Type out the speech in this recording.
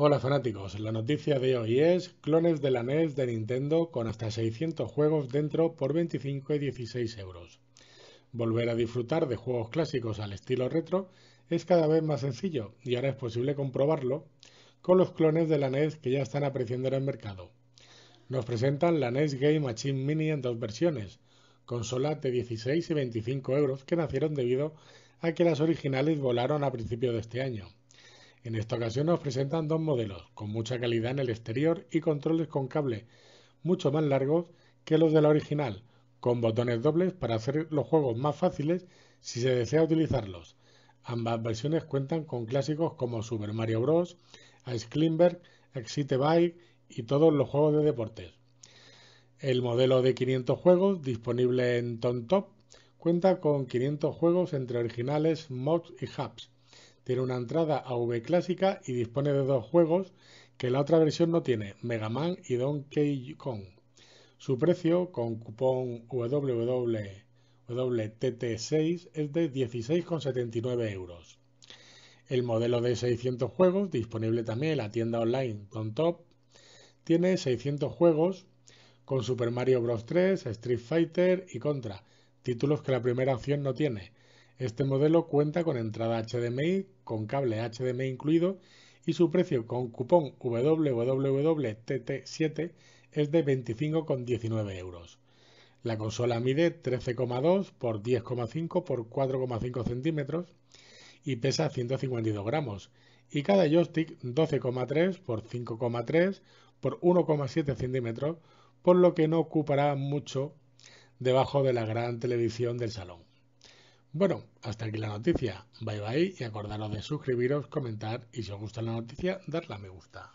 Hola fanáticos, la noticia de hoy es clones de la NES de Nintendo con hasta 600 juegos dentro por 25 y 16 euros. Volver a disfrutar de juegos clásicos al estilo retro es cada vez más sencillo y ahora es posible comprobarlo con los clones de la NES que ya están apareciendo en el mercado. Nos presentan la NES Game Machine Mini en dos versiones, consola de 16 y 25 euros que nacieron debido a que las originales volaron a principios de este año. En esta ocasión nos presentan dos modelos, con mucha calidad en el exterior y controles con cable mucho más largos que los de la original, con botones dobles para hacer los juegos más fáciles si se desea utilizarlos. Ambas versiones cuentan con clásicos como Super Mario Bros., Ice Climber, Exit Bike y todos los juegos de deportes. El modelo de 500 juegos, disponible en Tontop, cuenta con 500 juegos entre originales, mods y hubs. Tiene una entrada AV clásica y dispone de dos juegos que la otra versión no tiene, Mega Man y Donkey Kong. Su precio, con cupón wwtt 6 es de 16,79 euros. El modelo de 600 juegos, disponible también en la tienda online Top, tiene 600 juegos con Super Mario Bros. 3, Street Fighter y Contra, títulos que la primera opción no tiene, este modelo cuenta con entrada HDMI, con cable HDMI incluido y su precio con cupón WWWTT7 es de 25,19 euros. La consola mide 13,2 por 10,5 por 4,5 centímetros y pesa 152 gramos. Y cada joystick 12,3 por 5,3 por 1,7 centímetros, por lo que no ocupará mucho debajo de la gran televisión del salón. Bueno, hasta aquí la noticia. Bye bye y acordaros de suscribiros, comentar y si os gusta la noticia, darle a me gusta.